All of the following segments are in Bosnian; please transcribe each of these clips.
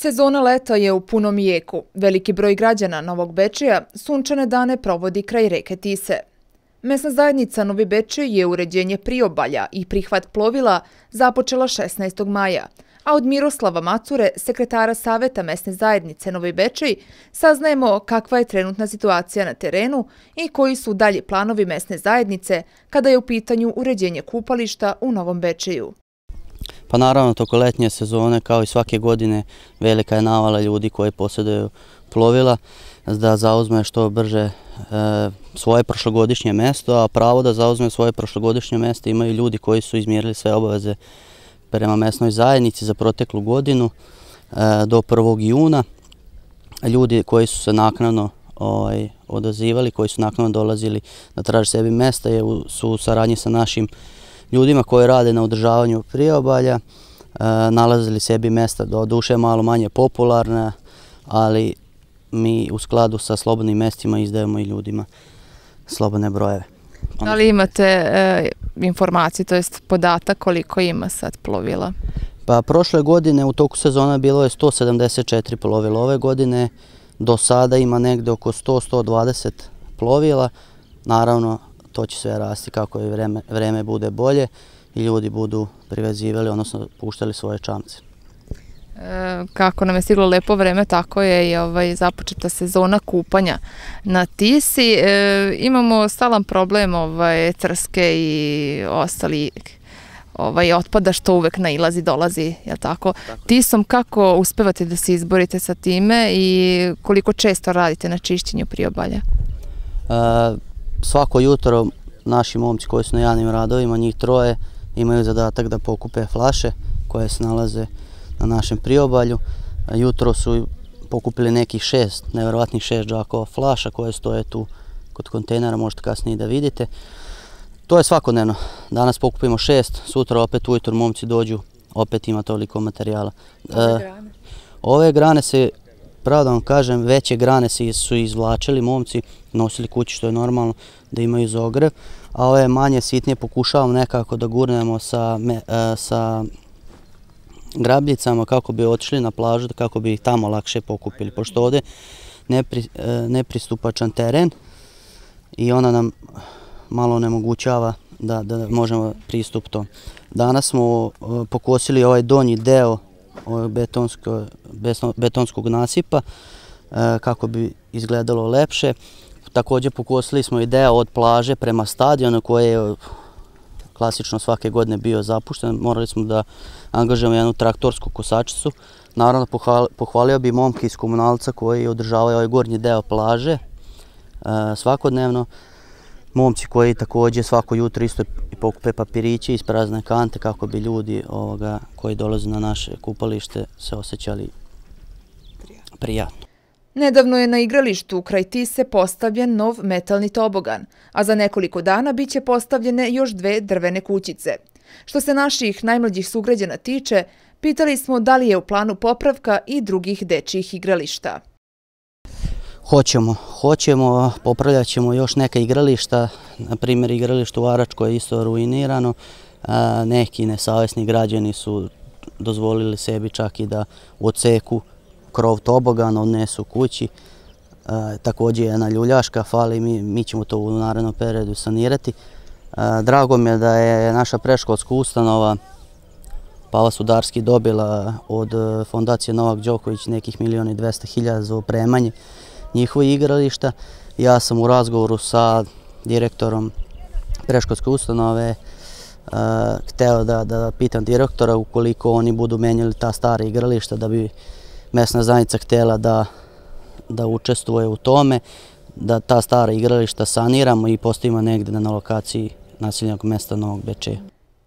Sezona leta je u punom jeku. Veliki broj građana Novog Bečeja sunčane dane provodi kraj reke Tise. Mesna zajednica Novi Bečej je uređenje priobalja i prihvat plovila započela 16. maja, a od Miroslava Macure, sekretara Saveta mesne zajednice Novi Bečej, saznajemo kakva je trenutna situacija na terenu i koji su dalje planovi mesne zajednice kada je u pitanju uređenje kupališta u Novom Bečeju. Pa naravno, toko letnje sezone, kao i svake godine, velika je navala ljudi koji posjeduju plovila da zauzme što brže e, svoje prošlogodišnje mjesto, a pravo da zauzme svoje prošlogodišnje mjesto imaju ljudi koji su izmjerili sve obaveze prema mesnoj zajednici za proteklu godinu e, do 1. juna. Ljudi koji su se naknavno ovaj, odazivali, koji su naknavno dolazili da traže sebi mesta, su u saradnji sa našim mesta ljudima koji rade na održavanju priobalja, e, nalazili sebi mesta do duše malo manje popularne, ali mi u skladu sa slobodnim mestima izdajemo i ljudima slobodne brojeve. Da li imate e, informaciju, to jest podatak koliko ima sad plovila? Pa prošle godine u toku sezona bilo je 174 plovila, ove godine do sada ima negde oko 100-120 plovila, naravno to će sve rasti kako je vreme, bude bolje i ljudi budu privezivali, odnosno puštali svoje čamce. E, kako nam je stiglo lepo vreme, tako je i ovaj, započeta sezona kupanja na Tisi. E, imamo stalan problem ovaj, crske i ostali ovaj, otpada što uvek nailazi, dolazi, je tako? tako je. Tisom, kako uspevate da se izborite sa time i koliko često radite na čišćenju priobalja? E, svako jutro naši momci koji su na javnim radovima, njih troje, imaju zadatak da pokupe flaše koje se nalaze na našem priobalju. Jutro su pokupili nekih šest, nevjerovatnih šest džakova flaša koje stoje tu kod kontejnera, možete kasnije da vidite. To je svakodnevno. Danas pokupimo šest, sutra opet ujutro momci dođu, opet ima toliko materijala. Ove e, grane? Ove grane se pravo da vam kažem, veće grane su izvlačili momci, nosili kući što je normalno da imaju zogrev, a ove manje sitnije pokušavamo nekako da gurnemo sa, e, sa grabljicama kako bi otišli na plažu, kako bi ih tamo lakše pokupili, pošto ovdje nepri, e, nepristupačan teren i ona nam malo onemogućava da, da možemo pristup to. Danas smo e, pokosili ovaj donji deo betonsko, betonskog nasipa e, kako bi izgledalo lepše. Također pokosili smo ideja od plaže prema stadionu koji je klasično svake godine bio zapušten. Morali smo da angažujemo jednu traktorsku kosačicu. Naravno pohvalio bi momke iz komunalca koji održavaju ovaj gornji deo plaže e, svakodnevno momci koji također svako jutro isto pokupe papiriće iz prazne kante kako bi ljudi ovoga koji dolaze na naše kupalište se osjećali prijatno. Nedavno je na igralištu u kraj Tise postavljen nov metalni tobogan, a za nekoliko dana bit će postavljene još dve drvene kućice. Što se naših najmlađih sugrađana tiče, pitali smo da li je u planu popravka i drugih dečijih igrališta. Hoćemo, hoćemo, popravljat ćemo još neke igrališta, na primjer igralište u Aračkoj je isto ruinirano, neki nesavesni građani su dozvolili sebi čak i da u oceku krov tobogan, odnesu kući, također je na ljuljaška fali, mi, mi ćemo to u narednom periodu sanirati. drago mi je da je naša preškolska ustanova Pala Sudarski dobila od e, fondacije Novak Đoković nekih milijona i dvesta hiljada za opremanje njihovi igrališta. Ja sam u razgovoru sa direktorom preškolske ustanove uh, hteo da, da pitam direktora ukoliko oni budu menjali ta stara igrališta da bi mesna zajednica htjela da, da učestvuje u tome, da ta stara igrališta saniramo i postavimo negde na lokaciji nasiljenog mesta Novog Bečeja.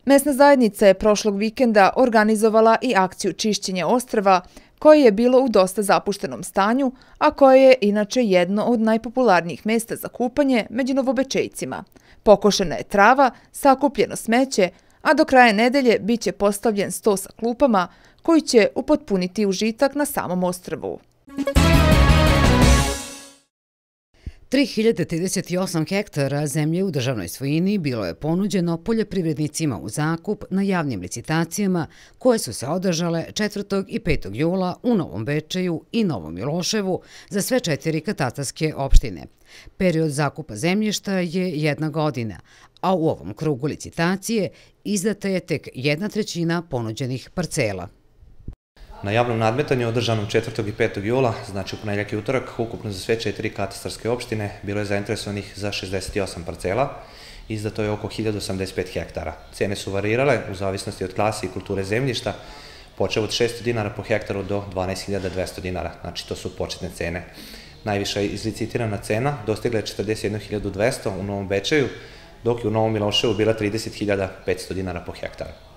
Mesna zajednica je prošlog vikenda organizovala i akciju čišćenja ostrava, koje je bilo u dosta zapuštenom stanju, a koje je inače jedno od najpopularnijih mjesta za kupanje među novobečejcima. Pokošena je trava, sakupljeno smeće, a do kraja nedelje bit će postavljen sto sa klupama koji će upotpuniti užitak na samom ostrvu. Muzika 3038 hektara zemlje u državnoj svojini bilo je ponuđeno poljoprivrednicima u zakup na javnim licitacijama koje su se održale 4. i 5. jula u Novom Bečeju i Novom Miloševu za sve četiri katastarske opštine. Period zakupa zemljišta je jedna godina, a u ovom krugu licitacije izdata je tek jedna trećina ponuđenih parcela. Na javnom nadmetanju održanom 4. i 5. jula, znači u ponedljak i utorak, ukupno za sve četiri katastarske opštine bilo je zainteresovanih za 68 parcela, izdato je oko 1085 hektara. Cene su varirale u zavisnosti od klasi i kulture zemljišta, počeo od 600 dinara po hektaru do 12.200 dinara, znači to su početne cene. Najviša izlicitirana cena dostigla je 41.200 u Novom Bečaju, dok je u Novom Miloševu bila 30.500 dinara po hektaru.